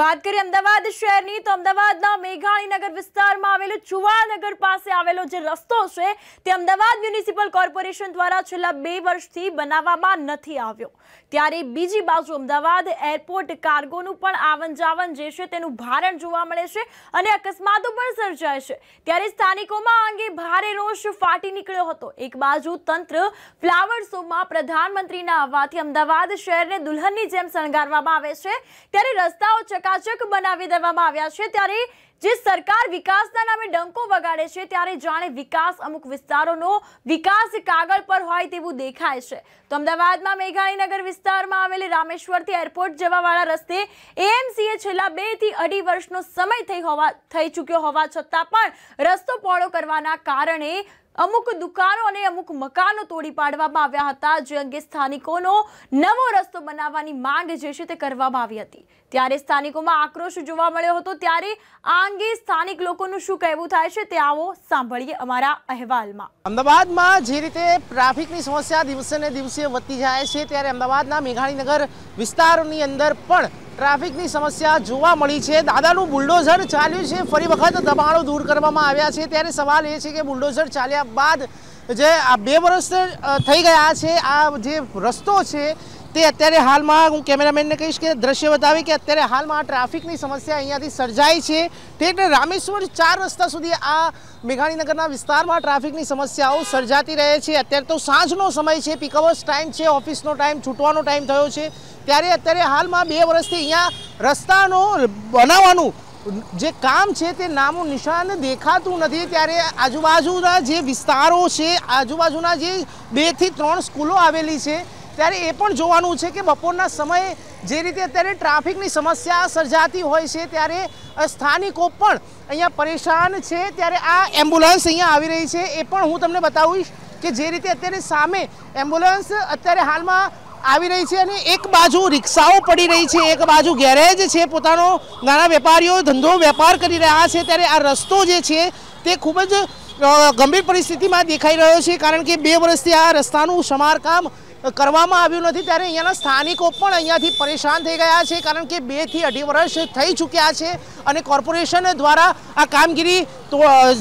વાત કરીએ અમદાવાદ શહેરની તો અમદાવાદના મેઘાણીનગર વિસ્તારમાં આવેલો ચુવાનગર પાસે આવેલો જે રસ્તો છે તે અમદાવાદ મ્યુનિસિપલ કોર્પોરેશન દ્વારા છેલ્લા બે વર્ષથી બનાવવામાં નથી આવ્યો ત્યારે બીજી બાજુ અમદાવાદ એરપોર્ટ કાર્ગોનું પણ આવન જાવન જે છે તેનું ભારણ જોવા મળે છે અને અકસ્માતો પણ સર્જાય છે ત્યારે સ્થાનિકોમાં અંગે ભારે રોષ ફાટી નીકળ્યો હતો એક બાજુ તંત્ર ફ્લાવર શોમાં પ્રધાનમંત્રીના આવવાથી અમદાવાદ શહેરને દુલ્હનની જેમ શણગારવામાં આવે છે ત્યારે રસ્તાઓ ચકા ચકાચક બનાવી દેવામાં આવ્યા છે ત્યારે જે સરકાર વિકાસના નામે ડંકો વગાડે છે ત્યારે જાણે વિકાસ અમુક વિસ્તારોનો વિકાસ કાગળ પર હોય તેવું દેખાય છે તો અમદાવાદમાં મેઘાણીનગર વિસ્તારમાં આવેલી રામેશ્વરથી એરપોર્ટ જવાવાળા રસ્તે એએમસીએ છેલ્લા બે થી અઢી વર્ષનો સમય થઈ હોવા થઈ ચૂક્યો હોવા છતાં પણ રસ્તો પહોળો કરવાના કારણે અમુક દુકાનો અને અમુક મકાનો તોડી પાડવામાં આવ્યા હતા જે અંગે સ્થાનિકોનો નવો રસ્તો બનાવવાની માંગ જે છે તે કરવામાં આવી હતી ત્યારે સ્થાનિકોમાં આક્રોશ જોવા મળ્યો હતો ત્યારે આ અંગે સ્થાનિક લોકોનું શું કહેવું થાય છે તે આવો સાંભળીએ અમારા અહેવાલમાં અમદાવાદમાં જે રીતે ટ્રાફિકની સમસ્યા દિવસે ને દિવસે વધતી જાય છે ત્યારે અમદાવાદના મેઘાણીનગર વિસ્તારની અંદર પણ ટ્રાફિકની સમસ્યા જોવા મળી છે દાદાનું બુલડોઝર ચાલ્યું છે ફરી વખત દબાણો દૂર કરવામાં આવ્યા છે ત્યારે સવાલ એ છે કે બુલડોઝર ચાલ્યા બાદ જે આ બે વર્ષ થઈ ગયા છે આ જે રસ્તો છે તે અત્યારે હાલમાં કેમેરામેનને કહીશ કે દ્રશ્ય બતાવે કે અત્યારે હાલમાં ટ્રાફિકની સમસ્યા અહીંયાથી સર્જાય છે તે રામેશ્વર ચાર રસ્તા સુધી આ મેઘાણીનગરના વિસ્તારમાં ટ્રાફિકની સમસ્યાઓ સર્જાતી રહે છે અત્યારે તો સાંજનો સમય છે પીક અવર્સ ટાઈમ છે ઓફિસનો ટાઈમ છૂટવાનો ટાઈમ થયો છે ત્યારે અત્યારે હાલમાં 2 વર્ષથી અહીંયા રસ્તાનો બનાવવાનું જે કામ છે તે નામો નિશાન દેખાતું નથી ત્યારે આજુબાજુના જે વિસ્તારો છે આજુબાજુના જે 2 થી 3 સ્કૂલો આવેલી છે ત્યારે એ પણ જોવાનું છે કે બપોરના સમયે જે રીતે અત્યારે ટ્રાફિકની સમસ્યા સર્જાતી હોય છે ત્યારે સ્થાનિકો પણ અહીંયા પરેશાન છે ત્યારે આ એમ્બ્યુલન્સ અહીંયા આવી રહી છે એ પણ હું તમને બતાવીશ કે જે રીતે અત્યારે સામે એમ્બ્યુલન્સ અત્યારે હાલમાં આવી રહી છે અને એક બાજુ રિક્ષાઓ પડી રહી છે એક બાજુ ગેરેજ છે પોતાનો નાના વેપારીઓ ધંધો વેપાર કરી રહ્યા છે ત્યારે આ રસ્તો જે છે તે ખૂબ જ ગંભીર પરિસ્થિતિમાં દેખાઈ રહ્યો છે કારણ કે બે વર્ષથી આ રસ્તાનું સમારકામ કરવામાં આવી નથી ત્યારે અહીંયાના સ્થાનિકો પણ અહીંયાથી પરેશાન થઈ ગયા છે કારણ કે બે થી અઢી વર્ષ થઈ ચૂક્યા છે અને કોર્પોરેશન દ્વારા આ કામગીરી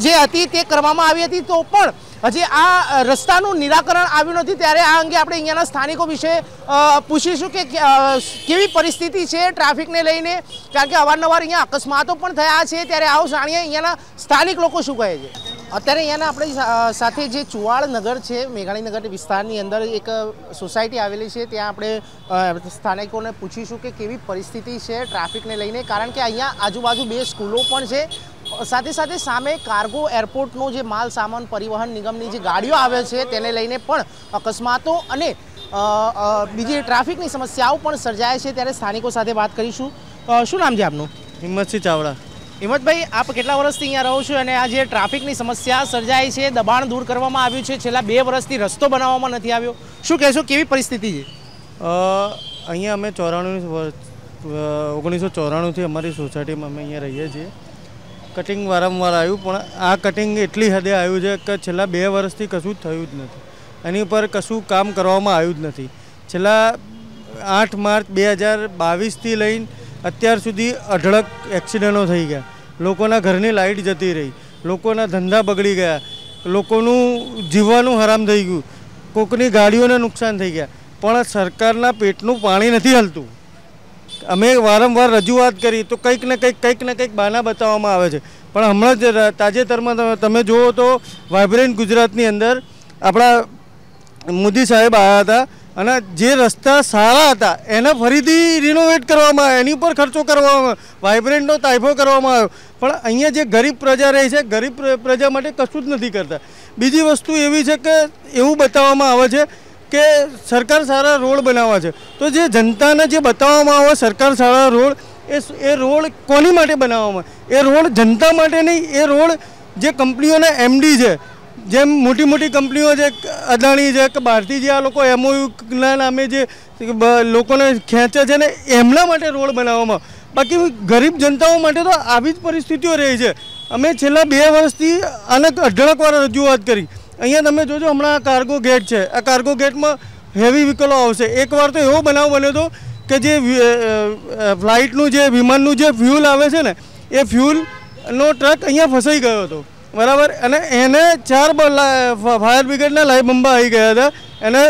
જે હતી તે કરવામાં આવી હતી તો પણ હજી આ રસ્તાનું નિરાકરણ આવી નથી ત્યારે આ અંગે આપણે અહીંયાના સ્થાનિકો વિશે પૂછીશું કે કેવી પરિસ્થિતિ છે ટ્રાફિકને લઈને કારણ કે અવારનવાર અહીંયા અકસ્માતો પણ થયા છે ત્યારે આવો સાણીયા અહીંયાના સ્થાનિક લોકો શું કહે છે અત્યારે અહીંયાના આપણી સાથે જે ચુવાડ છે મેઘાણીનગર વિસ્તારની અંદર એક સોસાયટી આવેલી છે ત્યાં આપણે સ્થાનિકોને પૂછીશું કે કેવી પરિસ્થિતિ છે ટ્રાફિકને લઈને કારણ કે અહીંયા આજુબાજુ બે સ્કૂલો પણ છે સાથે સાથે સામે કાર્ગો એરપોર્ટનો જે માલ સામાન પરિવહન નિગમની જે ગાડીઓ આવે છે તેને લઈને પણ અકસ્માતો અને બીજી ટ્રાફિકની સમસ્યાઓ પણ સર્જાય છે ત્યારે સ્થાનિકો સાથે વાત કરીશું શું નામ છે આપનું હિંમતસિંહ ચાવડા હિંમતભાઈ આપ કેટલા વર્ષથી અહીંયા રહો છો અને આ જે ટ્રાફિકની સમસ્યા સર્જાય છે દબાણ દૂર કરવામાં આવ્યું છે છેલ્લા બે વર્ષથી રસ્તો બનાવવામાં નથી આવ્યો શું કહેશો કેવી પરિસ્થિતિ છે અહીંયા અમે ચોરાણું ઓગણીસો ચોરાણુંથી અમારી સોસાયટીમાં અમે અહીંયા રહીએ છીએ કટિંગ વારંવાર આવ્યું પણ આ કટિંગ એટલી હદે આવ્યું છે કે છેલ્લા બે વર્ષથી કશું જ થયું જ નથી એની ઉપર કશું કામ કરવામાં આવ્યું જ નથી છેલ્લા આઠ માર્ચ બે હજાર બાવીસથી લઈને અત્યાર સુધી અઢળક એક્સિડન્ટો થઈ ગયા લોકોના ઘરની લાઇટ જતી રહી લોકોના ધંધા બગડી ગયા લોકોનું જીવવાનું હરામ થઈ ગયું કોકની ગાડીઓને નુકસાન થઈ ગયા પણ સરકારના પેટનું પાણી નથી હલતું અમે વારંવાર રજૂઆત કરી તો કંઈક ને કંઈક કંઈક ને કંઈક બાના બતાવવામાં આવે છે પણ હમણાં જ તાજેતરમાં તમે જુઓ તો વાઇબ્રન્ટ ગુજરાતની અંદર આપણા મોદી સાહેબ આવ્યા હતા અને જે રસ્તો સારા હતા એને ફરીથી રિનોવેટ કરવામાં એની ઉપર ખર્જો કરવા વાઇબ્રન્ટનો તાયફો કરવામાં આવ્યો પણ અહીંયા જે ગરીબ પ્રજા રહી છે ગરીબ પ્રજા માટે કશું જ નથી કરતા બીજી વસ્તુ એવી છે કે એવું બતાવવામાં આવે છે કે સરકાર સારા રોડ બનાવા છે તો જે જનતાને જે બતાવવામાં આવે સરકાર સારા રોડ એ રોલ કોની માટે બનાવવામાં એ રોડ જનતા માટે નહીં એ રોડ જે કંપનીઓના એમડી છે જેમ મોટી મોટી કંપનીઓ જે અદાણી જે કે ભારતીજી આ લોકો એમઓયુ ના નામે જે લોકો ને ખેચે છે ને એના માટે રોડ બનાવવામાં બાકી ગરીબ જનતાઓ માટે તો આવી જ પરિસ્થિતિઓ રહી છે અમે છેલ્લા 2 વર્ષથી અનક અડઘણક વાર રજૂઆત કરી અહીંયા તમે જોજો હમણાં કાર્ગો ગેટ છે આ કાર્ગો ગેટમાં હેવી વિકલો આવશે એકવાર તો એવું બનાવવાનું મન હતું કે જે ફ્લાઈટ નું જે વિમાન નું જે ફ્યુલ આવે છે ને એ ફ્યુલ નો ટ્રક અહીંયા ફસાઈ ગયો હતો બરાબર અને એને ચાર ફાયર બ્રિગેડના લાઈવ બંબા આવી ગયા હતા એને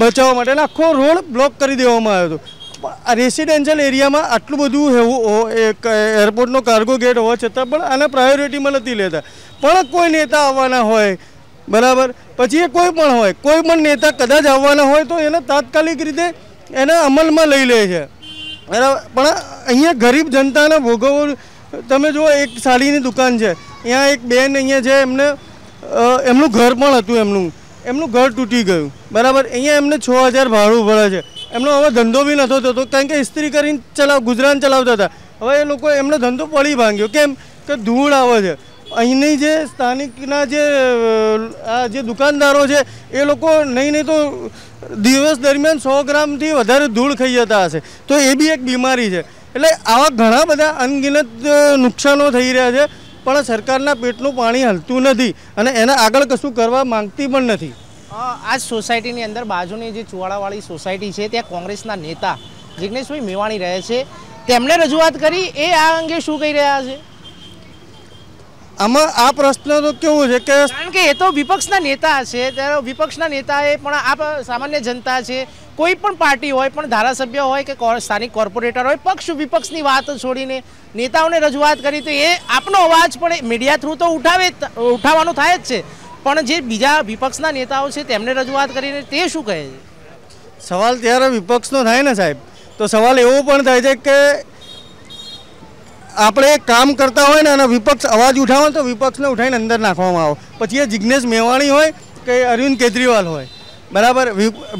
બચાવવા માટે આખો રોડ બ્લોક કરી દેવામાં આવ્યો હતો રેસિડેન્શિયલ એરિયામાં આટલું બધું એવું એરપોર્ટનો કાર્ગો ગેટ હોવા છતાં પણ આને પ્રાયોરિટીમાં નથી લેતા પણ કોઈ નેતા આવવાના હોય બરાબર પછી એ કોઈ પણ હોય કોઈ પણ નેતા કદાચ આવવાના હોય તો એને તાત્કાલિક રીતે એને અમલમાં લઈ લે છે બરાબર પણ અહીંયા ગરીબ જનતાને ભોગવવું તમે જો એક સાડીની દુકાન છે ત્યાં એક બેન અહીંયા છે એમને એમનું ઘર પણ હતું એમનું એમનું ઘર તૂટી ગયું બરાબર અહીંયા એમને છ હજાર ભાડું ભરે છે એમનો હવે ધંધો બી નહોતો થતો કારણ કે ઇસ્ત્રી કરીને ચલાવ ગુજરાન ચલાવતા હતા હવે એ લોકો એમનો ધંધો પડી ભાંગ્યો કેમ કે ધૂળ આવે છે અહીંની જે સ્થાનિકના જે આ જે દુકાનદારો છે એ લોકો નહીં નહીં તો દિવસ દરમિયાન સો ગ્રામથી વધારે ધૂળ ખાઈ જતા હશે તો એ બી એક બીમારી છે એટલે આવા ઘણા બધા અનગિનત નુકસાનો થઈ રહ્યા છે પણ સરકારના પેટનું પાણી હલતું નથી અને એના આગળ કશું કરવા માંગતી પણ નથી આ સોસાયટીની અંદર બાજુની જે ચુવાડાવાળી સોસાયટી છે ત્યાં કોંગ્રેસના નેતા જિજ્ઞેશભાઈ મેવાણી રહે છે તેમણે રજૂઆત કરી એ આ અંગે શું કહી રહ્યા છે આમાં આ પ્રશ્ન તો કેવું છે કે કારણ કે એ તો વિપક્ષના નેતા છે ત્યારે વિપક્ષના નેતા એ પણ આ સામાન્ય જનતા છે કોઈ પણ પાર્ટી હોય પણ ધારાસભ્ય હોય કે સ્થાનિક કોર્પોરેટર હોય પક્ષ વિપક્ષની વાત છોડીને નેતાઓને રજૂઆત કરી તો એ આપનો અવાજ પણ મીડિયા થ્રુ તો ઉઠાવે ઉઠાવવાનો થાય જ છે પણ જે બીજા વિપક્ષના નેતાઓ છે તેમને રજૂઆત કરીને તે શું કહે છે સવાલ ત્યારે વિપક્ષનો થાય ને સાહેબ તો સવાલ એવો પણ થાય છે કે આપણે કામ કરતા હોય ને અને વિપક્ષ અવાજ ઉઠાવો તો વિપક્ષને ઉઠાવીને અંદર નાખવામાં આવે પછી એ જિજ્ઞેશ મેવાણી હોય કે અરવિંદ કેજરીવાલ હોય બરાબર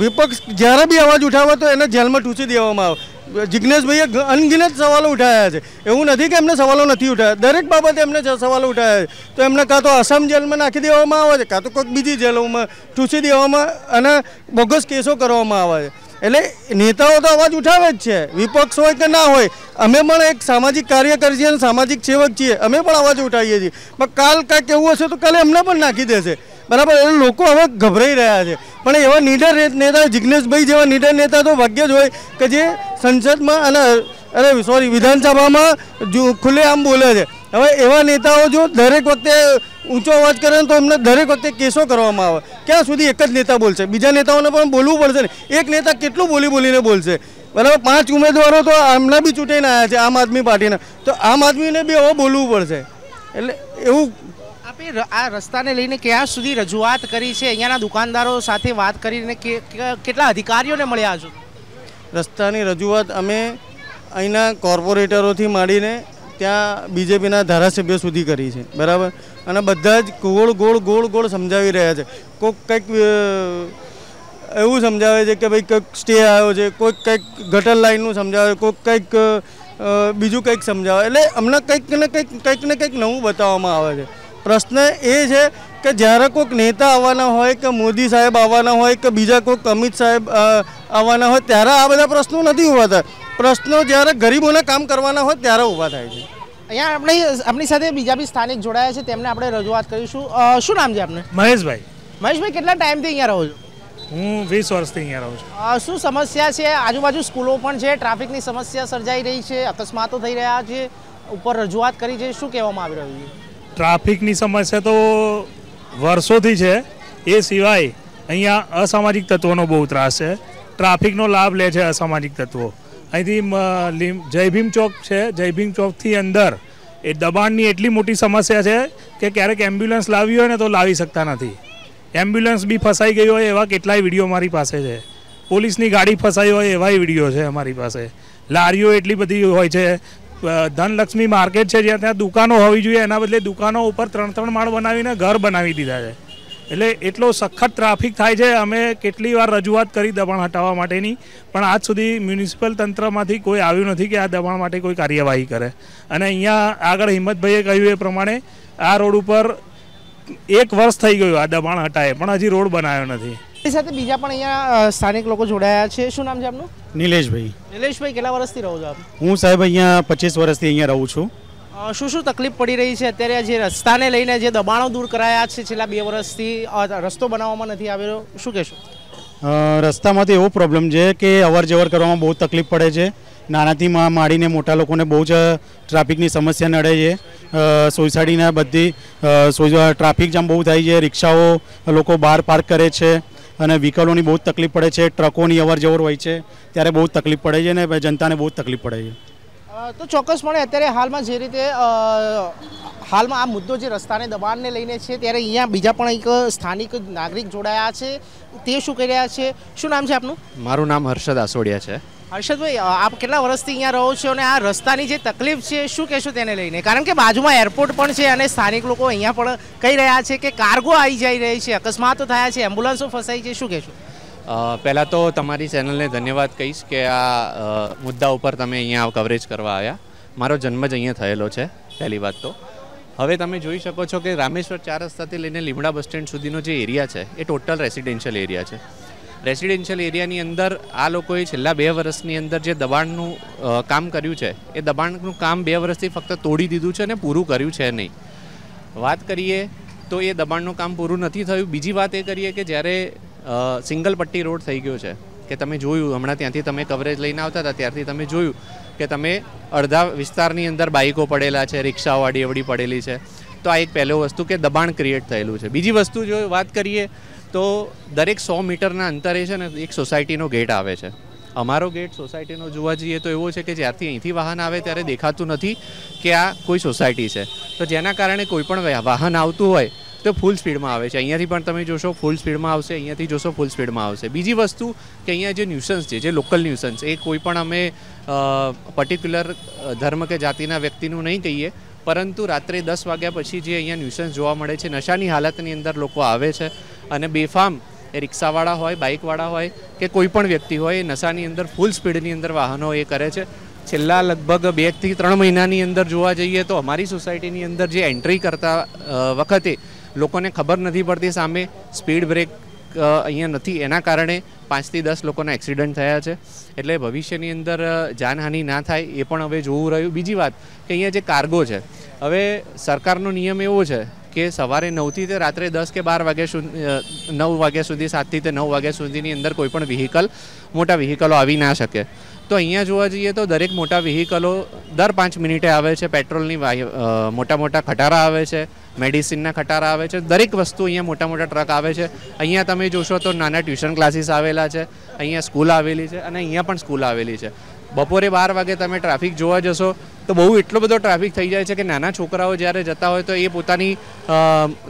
વિપક્ષ જ્યારે બી અવાજ ઉઠાવે તો એને જેલમાં ટૂંચી દેવામાં આવે જિજ્ઞેશભાઈએ અનગિનત સવાલો ઉઠાવ્યા છે એવું નથી કે એમને સવાલો નથી ઉઠાવ્યા દરેક બાબતે એમને સવાલો ઉઠાવ્યા છે તો એમને કાં તો આસામ જેલમાં નાખી દેવામાં આવે છે કાં તો કોઈક બીજી જેલોમાં ટૂંચી દેવામાં અને બોગસ કેસો કરવામાં આવે છે એટલે નેતાઓ તો અવાજ ઉઠાવે જ છે વિપક્ષ હોય કે ના હોય અમે પણ એક સામાજિક કાર્યકર છીએ અને સામાજિક સેવક છીએ અમે પણ અવાજ ઉઠાવીએ છીએ પણ કાલ કાંઈક એવું હશે તો કાલે અમને પણ નાખી દેશે બરાબર એ લોકો હવે ગભરાઈ રહ્યા છે પણ એવા નીડર નેતા જિજ્ઞેશભાઈ જેવા નીડર નેતા તો ભાગ્ય જ હોય કે જે સંસદમાં અને અરે સોરી વિધાનસભામાં ખુલ્લેઆમ બોલે છે હવે એવા નેતાઓ જો દરેક વખતે ઊંચો અવાજ કરે તો એમને દરેક વખતે કેસો કરવામાં આવે ક્યાં સુધી એક જ નેતા બોલશે બીજા નેતાઓને પણ બોલવું પડશે ને એક નેતા કેટલું બોલી બોલીને બોલશે બરાબર પાંચ ઉમેદવારો તો આમના બી ચૂંટીને આવ્યા છે આમ આદમી પાર્ટીના તો આમ આદમીને બી હવે બોલવું પડશે એટલે એવું આપે આ રસ્તાને લઈને ક્યાં સુધી રજૂઆત કરી છે અહીંયાના દુકાનદારો સાથે વાત કરીને કેટલા અધિકારીઓને મળ્યા છો રસ્તાની રજૂઆત અમે અહીંના કોર્પોરેટરોથી માંડીને ત્યાં બીજેપીના ધારાસભ્યો સુધી કરી છે બરાબર અને બધા જ ગોળ ગોળ ગોળ ગોળ સમજાવી રહ્યા છે કોઈક કંઈક એવું સમજાવે છે કે ભાઈ કંઈક સ્ટે આવ્યો છે કોઈક કંઈક ગટર લાઈનનું સમજાવે કોઈક કંઈક બીજું કંઈક સમજાવે એટલે અમને કંઈક ને કંઈક કંઈક ને કંઈક નવું બતાવવામાં આવે છે પ્રશ્ન એ છે કે જ્યારે કોઈક નેતા આવવાના હોય કે મોદી સાહેબ આવવાના હોય કે બીજા કોઈક અમિત સાહેબ આવવાના હોય ત્યારે આ બધા પ્રશ્નો નથી હોતા પ્રશ્નો જ્યારે ગરીબોને કામ કરવાના હોય ત્યારે ઊભા થાય છે અહીંયા આપણે આપણી સાથે બીજા બી સ્થાનિક જોડાયા છે તેમને આપણે રજૂઆત કરીશું શું નામ છે આપને મહેશભાઈ મહેશભાઈ કેટલા ટાઈમથી અહીંયા રહો છો હું વીસ વર્ષથી અહીંયા રહું છું શું સમસ્યા છે આજુબાજુ સ્કૂલો પણ છે ટ્રાફિકની સમસ્યા સર્જાઈ રહી છે અકસ્માતો થઈ રહ્યા છે ઉપર રજૂઆત કરી છે શું કહેવામાં આવી રહ્યું છે ટ્રાફિકની સમસ્યા તો વર્ષોથી છે એ સિવાય અહીંયા અસામાજિક તત્વોનો બહુ ત્રાસ છે ટ્રાફિકનો લાભ લે છે અસામાજિક તત્વો અહીંથી જયભીમ ચોક છે જયભીમ ચોકથી અંદર એ દબાણની એટલી મોટી સમસ્યા છે કે ક્યારેક એમ્બ્યુલન્સ લાવી હોય ને તો લાવી શકતા નથી એમ્બ્યુલન્સ બી ફસાઈ ગઈ હોય એવા કેટલાય વિડીયો મારી પાસે છે પોલીસની ગાડી ફસાઈ હોય એવાય વિડીયો છે અમારી પાસે લારીઓ એટલી બધી હોય છે ધનલક્ષ્મી માર્કેટ છે જ્યાં ત્યાં દુકાનો હોવી જોઈએ એના બદલે દુકાનો ઉપર ત્રણ ત્રણ માળ બનાવીને ઘર બનાવી દીધા છે એટલે એટલો સખત ટ્રાફિક થાય છે અમે કેટલી વાર રજૂઆત કરી દબાણ હટાવવા માટેની પણ આજ સુધી મ્યુનિસિપલ તંત્રમાંથી કોઈ આવ્યું નથી કે આ દબાણ માટે કોઈ કાર્યવાહી કરે અને અહીંયા આગળ હિંમતભાઈએ કહ્યું એ પ્રમાણે આ રોડ ઉપર એક વર્ષ થઈ ગયું આ દબાણ હટાય પણ હજી રોડ બનાવ્યો નથી એ સાથે બીજા પણ અહીંયા સ્થાનિક લોકો જોડાયા છે શું નામ છે આપનું નિલેશભાઈ નિલેશભાઈ કેટલા વર્ષથી રહો છો આપ હું સાહેબ અહીંયા પચીસ વર્ષથી અહીંયા રહું છું શું શું તકલીફ પડી રહી છે અત્યારે જે રસ્તાને લઈને જે દબાણો દૂર કરાયા છે છેલ્લા બે વર્ષથી રસ્તો બનાવવામાં નથી આવ્યો શું કહેશો રસ્તામાંથી એવો પ્રોબ્લેમ છે કે અવર જવર કરવામાં બહુ તકલીફ પડે છે નાનાથી માંડીને મોટા લોકોને બહુ જ ટ્રાફિકની સમસ્યા નડે છે સોયસાડીના બધી ટ્રાફિક જામ બહુ થાય છે રિક્ષાઓ લોકો બહાર પાર્ક કરે છે અને વ્હીકલોની બહુ તકલીફ પડે છે ટ્રકોની અવર જવર હોય છે ત્યારે બહુ તકલીફ પડે છે અને જનતાને બહુ તકલીફ પડે છે તો ચોક્કસપણે અત્યારે હાલમાં જે રીતે હાલમાં આ મુદ્દો જે રસ્તાને દબાણને લઈને છે ત્યારે અહીંયા બીજા પણ એક સ્થાનિક નાગરિક જોડાયા છે તે શું કરી રહ્યા છે શું નામ છે આપનું મારું નામ હર્ષદ આસોડિયા છે હર્ષદભાઈ આપ કેટલા વર્ષથી અહીંયા રહો છો અને આ રસ્તાની જે તકલીફ છે શું કહેશો તેને લઈને કારણ કે બાજુમાં એરપોર્ટ પણ છે અને સ્થાનિક લોકો અહીંયા પણ કહી રહ્યા છે કે કાર્ગો આવી જઈ રહી છે અકસ્માતો થયા છે એમ્બ્યુલન્સો ફસાઈ છે શું કહેશો પહેલાં તો તમારી ચેનલને ધન્યવાદ કહીશ કે આ મુદ્દા ઉપર તમે અહીંયા કવરેજ કરવા આવ્યા મારો જન્મ જ અહીંયા થયેલો છે પહેલી વાત તો હવે તમે જોઈ શકો છો કે રામેશ્વર ચાર રસ્તાથી લઈને લીમડા બસ સ્ટેન્ડ સુધીનો જે એરિયા છે એ ટોટલ રેસિડેન્શિયલ એરિયા છે રેસિડેન્શિયલ એરિયાની અંદર આ લોકોએ છેલ્લા બે વર્ષની અંદર જે દબાણનું કામ કર્યું છે એ દબાણનું કામ બે વર્ષથી ફક્ત તોડી દીધું છે અને પૂરું કર્યું છે નહીં વાત કરીએ તો એ દબાણનું કામ પૂરું નથી થયું બીજી વાત એ કરીએ કે જ્યારે સિંગલ પટ્ટી રોડ થઈ ગયો છે કે તમે જોયું હમણાં ત્યાંથી તમે કવરેજ લઈને આવતા હતા ત્યારથી તમે જોયું કે તમે અડધા વિસ્તારની અંદર બાઇકો પડેલા છે રિક્ષાઓ અવડી પડેલી છે તો આ એક પહેલો વસ્તુ કે દબાણ ક્રિએટ થયેલું છે બીજી વસ્તુ જો વાત કરીએ તો દરેક સો મીટરના અંતરે છે ને એક સોસાયટીનો ગેટ આવે છે અમારો ગેટ સોસાયટીનો જોવા જઈએ તો એવો છે કે જ્યારથી અહીંથી વાહન આવે ત્યારે દેખાતું નથી કે આ કોઈ સોસાયટી છે તો જેના કારણે કોઈ પણ વાહન આવતું હોય તો ફૂલ સ્પીડમાં આવે છે અહીંયાથી પણ તમે જોશો ફૂલ સ્પીડમાં આવશે અહીંયાથી જોશો ફૂલ સ્પીડમાં આવશે બીજી વસ્તુ કે અહીંયા જે ન્યુસન્સ છે જે લોકલ ન્યુસન્સ એ કોઈ પણ અમે પર્ટિક્યુલર ધર્મ કે જાતિના વ્યક્તિનું નહીં કહીએ પરંતુ રાત્રે દસ વાગ્યા પછી જે અહીંયા ન્યુસન્સ જોવા મળે છે નશાની હાલતની અંદર લોકો આવે છે અને બેફામ એ રિક્ષાવાળા હોય બાઇકવાળા હોય કે કોઈ પણ વ્યક્તિ હોય એ નશાની અંદર ફૂલ સ્પીડની અંદર વાહનો એ કરે છે છેલ્લા લગભગ બેથી ત્રણ મહિનાની અંદર જોવા જઈએ તો અમારી સોસાયટીની અંદર જે એન્ટ્રી કરતા વખતે લોકોને ખબર નથી પડતી સામે સ્પીડ બ્રેક અહીંયા નથી એના કારણે પાંચથી દસ લોકોના એક્સિડન્ટ થયા છે એટલે ભવિષ્યની અંદર જાનહાનિ ના થાય એ પણ હવે જોવું રહ્યું બીજી વાત કે અહીંયા જે કાર્ગો છે હવે સરકારનો નિયમ એવો છે કે સવારે નવથી તે રાત્રે દસ કે બાર વાગ્યા સુધી નવ વાગ્યા સુધી સાતથી તે નવ વાગ્યા સુધીની અંદર કોઈ પણ વ્હીકલ મોટા વ્હીકલો આવી ના શકે તો અહીંયા જોવા જઈએ તો દરેક મોટા વ્હીકલો દર પાંચ મિનિટે આવે છે પેટ્રોલની મોટા મોટા ખટારા આવે છે મેડિસિનના ખટારા આવે છે દરેક વસ્તુ અહીંયા મોટા મોટા ટ્રક આવે છે અહીંયા તમે જોશો તો નાના ટ્યુશન ક્લાસીસ આવેલા છે અહીંયા સ્કૂલ આવેલી છે અને અહીંયા પણ સ્કૂલ આવેલી છે બપોરે બાર વાગે તમે ટ્રાફિક જોવા જશો તો બહુ એટલો બધો ટ્રાફિક થઈ જાય છે કે નાના છોકરાઓ જ્યારે જતા હોય તો એ પોતાની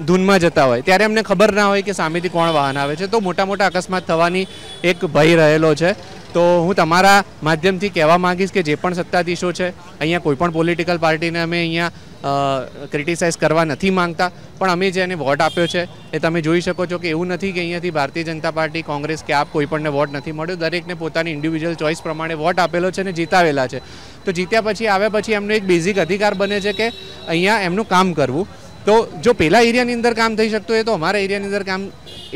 ધૂનમાં જતા હોય ત્યારે એમને ખબર ના હોય કે સામેથી કોણ વાહન આવે છે તો મોટા મોટા અકસ્માત થવાની એક ભય રહેલો છે તો હું તમારા માધ્યમથી કહેવા માંગીશ કે જે પણ સત્તાધીશો છે અહીંયા કોઈપણ પોલિટિકલ પાર્ટીને અમે અહીંયા ક્રિટિસાઇઝ કરવા નથી માંગતા પણ અમે જે એને વોટ આપ્યો છે એ તમે જોઈ શકો છો કે એવું નથી કે અહીંયાથી ભારતીય જનતા પાર્ટી કોંગ્રેસ કે આપ કોઈપણને વોટ નથી મળ્યો દરેકને પોતાની ઇન્ડિવિજ્યુઅલ ચોઇસ પ્રમાણે વોટ આપેલો છે અને જીતાવેલા છે તો જીત્યા પછી આવ્યા પછી એમનો એક બેઝિક અધિકાર બને છે કે અહીંયા એમનું કામ કરવું તો જો પેલા એરિયાની અંદર કામ થઈ શકતું એ તો અમારા એરિયાની અંદર કામ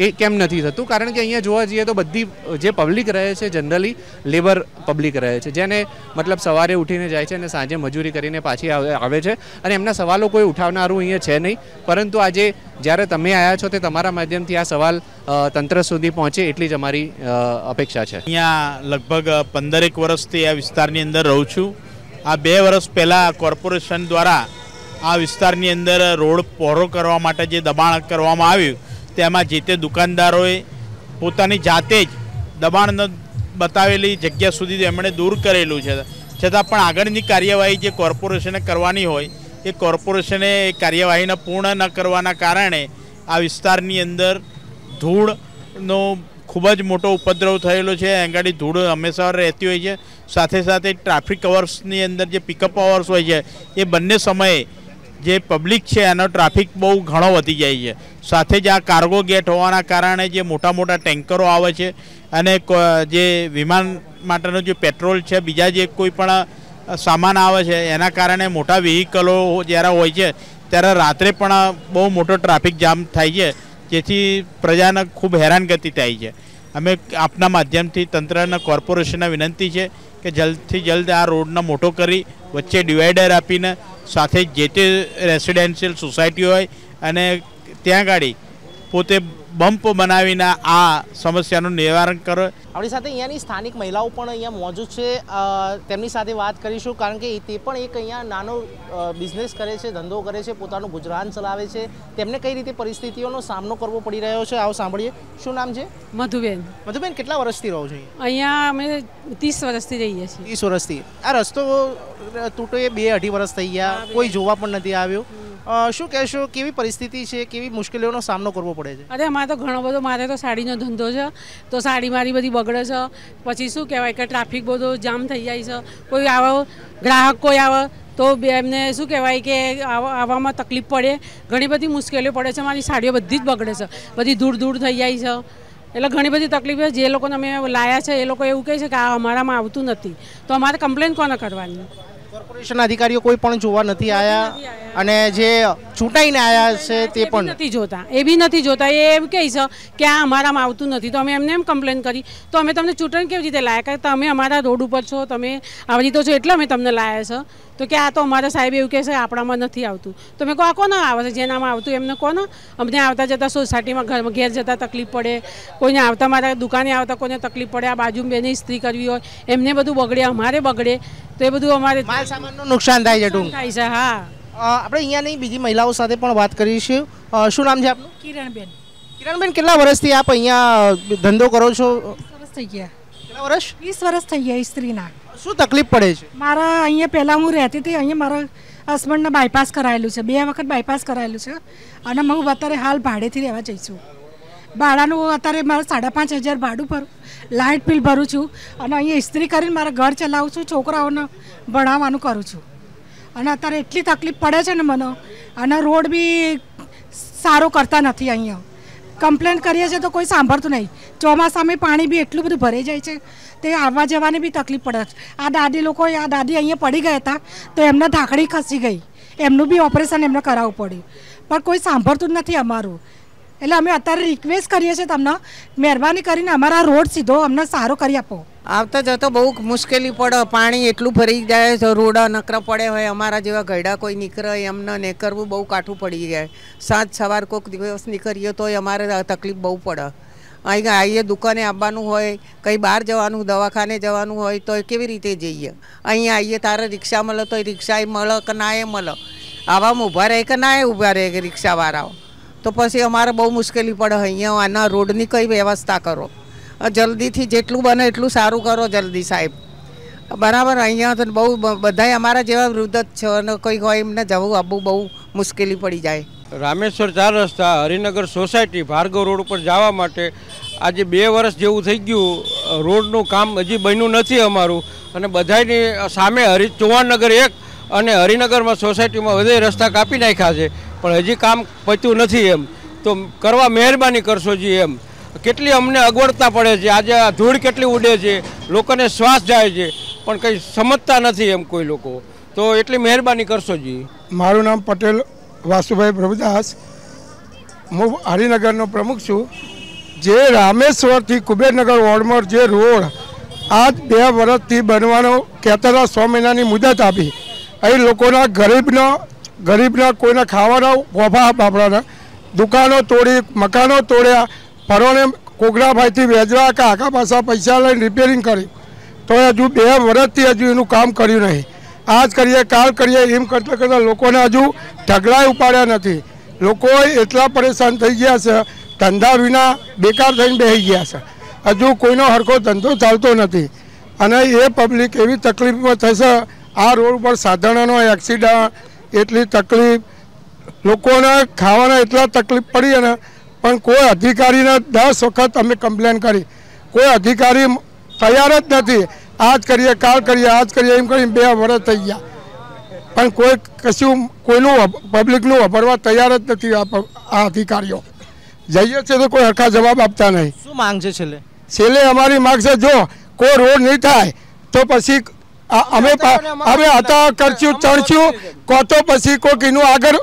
એ કેમ નથી થતું કારણ કે અહીંયા જોવા જઈએ તો બધી જે પબ્લિક રહે છે જનરલી લેબર પબ્લિક રહે છે જેને મતલબ સવારે ઉઠીને જાય છે અને સાંજે મજૂરી કરીને પાછી આવે છે અને એમના સવાલો કોઈ ઉઠાવનારું અહીંયા છે નહીં પરંતુ આજે જ્યારે તમે આવ્યા છો તે તમારા માધ્યમથી આ સવાલ તંત્ર સુધી પહોંચે એટલી જ અમારી અપેક્ષા છે અહીંયા લગભગ પંદરેક વર્ષથી આ વિસ્તારની અંદર રહું છું આ બે વર્ષ પહેલાં કોર્પોરેશન દ્વારા આ વિસ્તારની અંદર રોડ પહોળો કરવા માટે જે દબાણ કરવામાં આવ્યું તેમાં જે તે દુકાનદારોએ પોતાની જાતે જ દબાણ બતાવેલી જગ્યા સુધી એમણે દૂર કરેલું છે છતાં પણ આગળની કાર્યવાહી જે કોર્પોરેશને કરવાની હોય એ કોર્પોરેશને એ કાર્યવાહીને પૂર્ણ ન કરવાના કારણે આ વિસ્તારની અંદર ધૂળનો ખૂબ જ મોટો ઉપદ્રવ થયેલો છે અંગાડી ધૂળ હંમેશા રહેતી હોય છે સાથે સાથે ટ્રાફિક અવર્સની અંદર જે પિકઅપ અવર્સ હોય છે એ બંને સમયે જે પબ્લિક છે એનો ટ્રાફિક બહુ ઘણો વધી જાય છે સાથે જ આ કાર્ગો ગેટ હોવાના કારણે જે મોટા મોટા ટેન્કરો આવે છે અને જે વિમાન માટેનું જે પેટ્રોલ છે બીજા જે કોઈ પણ સામાન આવે છે એના કારણે મોટા વ્હીકલો જ્યારે હોય છે ત્યારે રાત્રે પણ બહુ મોટો ટ્રાફિક જામ થાય છે જેથી પ્રજાને ખૂબ હેરાનગતિ થાય છે અમે આપના માધ્યમથી તંત્રના કોર્પોરેશનને વિનંતી છે કે જલ્દથી જલ્દ આ રોડનો મોટો કરી વચ્ચે ડિવાઈડર આપીને સાથે જે તે રેસિડેન્શિયલ સોસાયટી હોય અને ત્યાં ગાડી પોતે બમ્પ બનાવીને આ સમસ્યાનું નિવારણ કરો આપણી સાથે અહીંયાની સ્થાનિક મહિલાઓ પણ અહીંયા મોજૂદ છે તેમની સાથે વાત કરીશું કારણ કે તે પણ એક અહીંયા નાનો બિઝનેસ કરે છે ધંધો કરે છે પોતાનું ગુજરાન ચલાવે છે તેમને કઈ રીતે પરિસ્થિતિઓનો સામનો કરવો પડી રહ્યો છે આવો સાંભળીએ શું નામ છે મધુબેન મધુબેન કેટલા વર્ષથી રહો છો અહીંયા અમે ત્રીસ વર્ષથી રહીએ છીએ ત્રીસ વર્ષથી આ રસ્તો તૂટો એ બે અઢી વર્ષ થઈ ગયા કોઈ જોવા પણ નથી આવ્યું શું કહેશો કેવી પરિસ્થિતિ છે કેવી મુશ્કેલીઓનો સામનો કરવો પડે છે અરે અમારે તો ઘણો બધો મારે તો સાડીનો ધંધો છે તો સાડી મારી બધી બગડે છે પછી શું કહેવાય કે ટ્રાફિક બધો જામ થઈ જાય છે કોઈ આવો ગ્રાહક કોઈ આવે તો એમને શું કહેવાય કે આવવામાં તકલીફ પડે ઘણી બધી મુશ્કેલીઓ પડે છે મારી સાડીઓ બધી જ બગડે છે બધી દૂર દૂર થઈ જાય છે એટલે ઘણી બધી તકલીફો જે લોકોને અમે લાયા છે એ લોકો એવું કહે છે કે આ અમારામાં આવતું નથી તો અમારે કમ્પ્લેન કોને કરવાની કોર્પોરેશન અધિકારીઓ કોઈ પણ જોવા નથી આવ્યા અને જે ચૂંટાઈને આવ્યા છે તે પણ નથી જોતા એ બી નથી જોતા એ એમ કહે છે કે આ અમારામાં આવતું નથી તો અમે એમને એમ કમ્પ્લેન કરી તો અમે તમને ચૂંટણી કેવી રીતે લાયા તમે અમારા રોડ ઉપર છો તમે આવી રીતે છો એટલે અમે તમને લાયા છે તો કે આ તો અમારા સાહેબ એવું કહે છે આપણામાં નથી આવતું તો મેં કહો આ કોને આવે છે જેનામાં આવતું એમને કોને અમને આવતા જતા સોસાયટીમાં ઘરમાં ઘેર જતા તકલીફ પડે કોઈને આવતા મારા દુકાને આવતા કોઈને તકલીફ પડે આ બાજુ બેને ઇસ્ત્રી કરવી હોય એમને બધું બગડે અમારે બગડે તો એ બધું અમારે માલ સામાનનું નુકસાન થાય છે થાય છે હા આપણે અહીંયાની બીજી મહિલાઓ સાથે પણ વાત કરીશું શું નામ છે આપનું કિરણબેન કિરણબેન કેટલા વર્ષથી આપ અહીંયા ધંધો કરો છો વર્ષ થઈ ગયા કેટલા વર્ષ વીસ વર્ષ થઈ ગયા સ્ત્રીના શું તકલીફ પડે છે મારા અહીંયા પહેલાં હું રહેતી હતી અહીંયા મારા હસબન્ડને બાયપાસ કરાયેલું છે બે વખત બાયપાસ કરાયેલું છે અને હું અત્યારે હાલ ભાડેથી રહેવા જઈશું ભાડાનું અત્યારે મારે સાડા પાંચ હજાર ભાડું ભરું લાઇટ બિલ ભરું છું અને અહીંયા ઇસ્ત્રી કરીને મારા ઘર ચલાવું છું છોકરાઓને ભણાવવાનું કરું છું અને અત્યારે એટલી તકલીફ પડે છે ને મને અને રોડ બી સારો કરતા નથી અહીંયા કમ્પ્લેન કરીએ છીએ તો કોઈ સાંભળતું નહીં ચોમાસામાં પાણી બી એટલું બધું ભરાઈ જાય છે તે આવવા જવાની બી તકલીફ પડે છે આ દાદી લોકો આ દાદી અહીંયા પડી ગયા હતા તો એમને ઢાંકણી ખસી ગઈ એમનું બી ઓપરેશન એમને કરાવવું પડ્યું પણ કોઈ સાંભળતું જ નથી અમારું એટલે અમે અત્યારે રિક્વેસ્ટ કરીએ છીએ તમને મહેરબાની કરીને અમારા રોડ સીધો અમને સારો કરી આપો આવતા જતો બહુ મુશ્કેલી પડે પાણી એટલું ભરી જાય તો રોડા નકરા પડે હોય અમારા જેવા ગયડા કોઈ નીકળે એમને ને કરવું બહુ કાઠું પડી જાય સાંજ સવાર કોઈક દિવસ નીકળીએ તોય અમારે તકલીફ બહુ પડે અહીં આવીએ દુકાને આવવાનું હોય કંઈ બહાર જવાનું દવાખાને જવાનું હોય તો કેવી રીતે જઈએ અહીં આવીએ તારે રિક્ષા મળે તો રિક્ષાએ મળે કે ના એ મળે આવામાં ઊભા રહે કે ના એ ઊભા રહે કે રિક્ષાવાળાઓ તો પછી અમારે બહુ મુશ્કેલી પડે અહીંયા આના રોડની કઈ વ્યવસ્થા કરો જલ્દીથી જેટલું બને એટલું સારું કરો જલ્દી સાહેબ બરાબર અહીંયા તો બહુ બધા અમારા જેવા વૃદ્ધ જ છે અને કંઈક હોય એમને જવું આવવું બહુ મુશ્કેલી પડી જાય રામેશ્વર ચાર રસ્તા હરિનગર સોસાયટી ભાર્ગવ રોડ ઉપર જવા માટે આજે બે વર્ષ જેવું થઈ ગયું રોડનું કામ હજી બન્યું નથી અમારું અને બધાની સામે હરિ ચૌહાણનગર એક અને હરિનગરમાં સોસાયટીમાં બધે રસ્તા કાપી નાખ્યા છે પણ હજી કામ પત્યું નથી એમ તો કરવા મહેરબાની કરશો જી એમ કેટલી અમને અગવડતા પડે છે આજે આ ધૂળ કેટલી ઉડે છે લોકોને શ્વાસ જાય છે પણ કંઈ સમજતા નથી એમ કોઈ લોકો તો એટલી મહેરબાની કરશો જી મારું નામ પટેલ વાસુભાઈ પ્રભુદાસ હું હરિનગરનો પ્રમુખ છું જે રામેશ્વરથી કુબેરનગર વોર્ડમાં જે રોડ આજ બે વર્ષથી બનવાનો કહેતા હતા છ મહિનાની મુદત આપી અહીં લોકોના ગરીબનો ગરીબના કોઈને ખાવાના ગોભા બાપડાના દુકાનો તોડી મકાનો તોડ્યા ફરોને કોગડાભાઈથી વેચવા કે આખા પાસા પૈસા લઈને રિપેરિંગ કરી તો હજુ બે વર્ષથી હજુ એનું કામ કર્યું નહીં આજ કરીએ કાલ કરીએ એમ કરતાં કરતાં લોકોને હજુ ઢગલાય ઉપાડ્યા નથી લોકો એટલા પરેશાન થઈ ગયા છે ધંધા વિના બેકાર થઈને બેસી ગયા છે હજુ કોઈનો હરખો ધંધો ચાલતો નથી અને એ પબ્લિક એવી તકલીફમાં થશે આ રોડ ઉપર સાધનોનો એક્સિડન્ટ એટલી તકલીફ લોકોને ખાવાના એટલા તકલીફ પડી અને પણ કોઈ અધિકારીને દસ વખત અમે કમ્પ્લેન કરી કોઈ અધિકારી તૈયાર જ નથી આજ કરીએ કાલ કરીએ આજ કરીએ એમ કરીને બે વર્ષ થઈ ગયા પણ કોઈ કશું કોઈનું પબ્લિકનું વપરવા તૈયાર જ નથી આ અધિકારીઓ જઈએ છીએ તો કોઈ હરખા જવાબ આપતા નહીં શું માંગ છે છેલ્લે છેલ્લે અમારી માંગ છે જો કોઈ રોડ નહીં થાય તો પછી અમે અમે હતા કરશું ચડશું કોતો પછી કોક એનું આગળ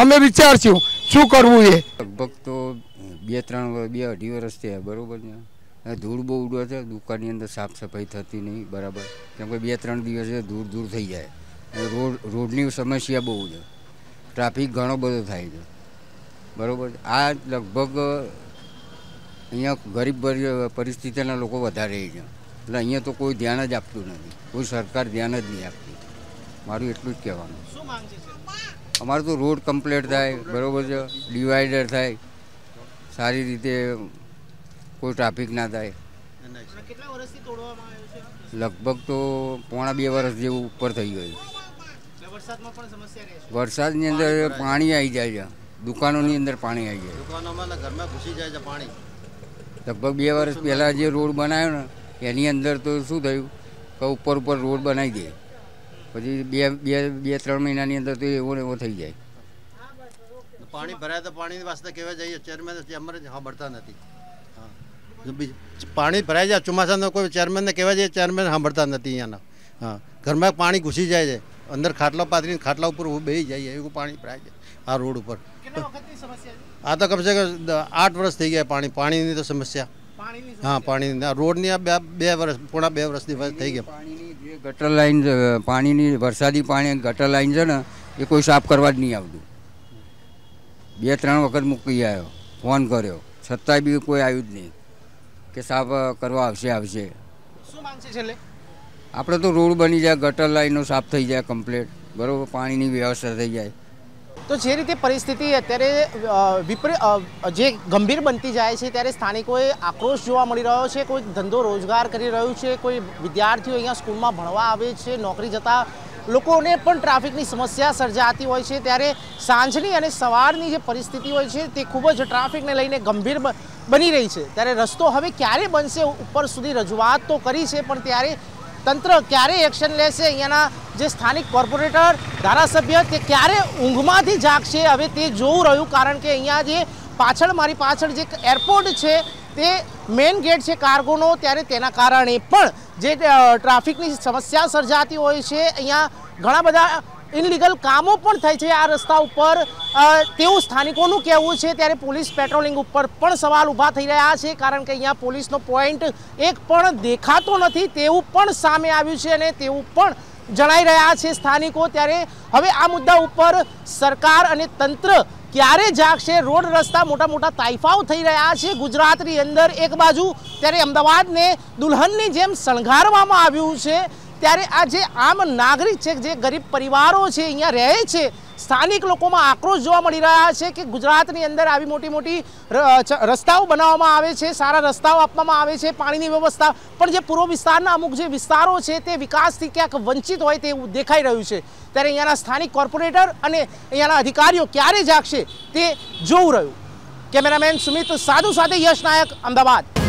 અમે વિચારશું શું કરવું એ લગભગ તો બે ત્રણ બે અઢી વર્ષ થયા બરાબર ને ધૂળ બહુ ઉડે છે દુકાનની અંદર સાફ સફાઈ થતી નહીં બરાબર કેમ કે બે ત્રણ દિવસ દૂર દૂર થઈ જાય રોડ રોડની સમસ્યા બહુ છે ટ્રાફિક ઘણો બધો થાય છે બરાબર આ લગભગ અહીંયા ગરીબ પરિસ્થિતિના લોકો વધારે છે એટલે અહીંયા તો કોઈ ધ્યાન જ આપતું નથી કોઈ સરકાર ધ્યાન જ નહીં આપતી મારું એટલું જ કહેવાનું અમારું તો રોડ કમ્પ્લીટ થાય બરાબર છે ડિવાઈડર થાય સારી રીતે કોઈ ટ્રાફિક ના થાય લગભગ તો પોણા બે વર્ષ જેવું ઉપર થઈ ગયું વરસાદની અંદર પાણી આવી જાય છે દુકાનોની અંદર પાણી આવી જાય ઘરમાં ઘૂસી જાય છે પાણી લગભગ બે વર્ષ પહેલાં જે રોડ બનાવ્યો ને એની અંદર તો શું થયું કે ઉપર ઉપર રોડ બનાવી દે પછી બે બે બે ત્રણ મહિનાની અંદર તો એવો ને એવો થઈ જાય પાણી ભરાય તો પાણીની વાસ્તે કહેવા જઈએ ચેરમેન ચેમ્બર સાંભળતા નથી પાણી ભરાય જાય ચોમાસાનો કોઈ ચેરમેનને કહેવા જઈએ ચેરમેન સાંભળતા નથી અહીંયાના હા ઘરમાં પાણી ઘૂસી જાય છે અંદર ખાટલા પાથરીને ખાટલા ઉપર બેસી જાય એવું પાણી ભરાય જાય આ રોડ ઉપર આ તો કમસે કમ આઠ વર્ષ થઈ ગયા પાણી પાણીની તો સમસ્યા હા પાણી રોડની આ બે વર્ષ પોણા બે વર્ષની થઈ ગયા ગટર લાઈન પાણીની વરસાદી પાણી ગટર લાઈન છે ને એ કોઈ સાફ કરવા જ નહીં આવતું બે ત્રણ વખત મૂકી આવ્યો ફોન કર્યો છતાંય બી કોઈ આવ્યું જ નહીં કે સાફ કરવા આવશે આવશે આપણે તો રોડ બની જાય ગટર લાઈનો સાફ થઈ જાય કમ્પ્લેટ બરાબર પાણીની વ્યવસ્થા થઈ જાય તો જે રીતે પરિસ્થિતિ અત્યારે વિપરીત જે ગંભીર બનતી જાય છે ત્યારે સ્થાનિકોએ આક્રોશ જોવા મળી રહ્યો છે કોઈ ધંધો રોજગાર કરી રહ્યું છે કોઈ વિદ્યાર્થીઓ અહીંયા સ્કૂલમાં ભણવા આવે છે નોકરી જતા લોકોને પણ ટ્રાફિકની સમસ્યા સર્જાતી હોય છે ત્યારે સાંજની અને સવારની જે પરિસ્થિતિ હોય છે તે ખૂબ જ ટ્રાફિકને લઈને ગંભીર બની રહી છે ત્યારે રસ્તો હવે ક્યારે બનશે ઉપર સુધી રજૂઆત તો કરી છે પણ ત્યારે તંત્ર ક્યારે એક્શન લેશે અહીંયાના જે સ્થાનિક કોર્પોરેટર ધારાસભ્ય તે ક્યારે ઊંઘમાંથી જાગશે હવે તે જોવું રહ્યું કારણ કે અહીંયા જે પાછળ મારી પાછળ જે એરપોર્ટ છે તે મેઇન ગેટ છે કાર્ગોનો ત્યારે તેના કારણે પણ જે ટ્રાફિકની સમસ્યા સર્જાતી હોય છે અહીંયા ઘણા બધા ઇનલીગલ કામો પણ થાય છે આ રસ્તા ઉપર તેવું સ્થાનિકોનું કહેવું છે ત્યારે પોલીસ પેટ્રોલિંગ ઉપર પણ સવાલ ઊભા થઈ રહ્યા છે કારણ કે અહીંયા પોલીસનો પોઈન્ટ એક પણ દેખાતો નથી તેવું પણ સામે આવ્યું છે અને તેવું પણ જણાઈ રહ્યા છે સ્થાનિકો ત્યારે હવે આ મુદ્દા ઉપર સરકાર અને તંત્ર ક્યારે જાગશે રોડ રસ્તા મોટા મોટા તાઇફાઓ થઈ રહ્યા છે ગુજરાતની અંદર એક બાજુ ત્યારે અમદાવાદને દુલ્હનની જેમ શણગારવામાં આવ્યું છે ત્યારે આ જે આમ નાગરિક છે જે ગરીબ પરિવારો છે અહીંયા રહે છે સ્થાનિક લોકોમાં આક્રોશ જોવા મળી રહ્યા છે કે ગુજરાતની અંદર આવી મોટી મોટી રસ્તાઓ બનાવવામાં આવે છે સારા રસ્તાઓ આપવામાં આવે છે પાણીની વ્યવસ્થા પણ જે પૂર્વ વિસ્તારના અમુક જે વિસ્તારો છે તે વિકાસથી ક્યાંક વંચિત હોય તેવું દેખાઈ રહ્યું છે ત્યારે અહીંયાના સ્થાનિક કોર્પોરેટર અને અહીંયાના અધિકારીઓ ક્યારે જાગશે તે જોવું રહ્યું કેમેરામેન સુમિત સાધુ સાથે યશ નાયક અમદાવાદ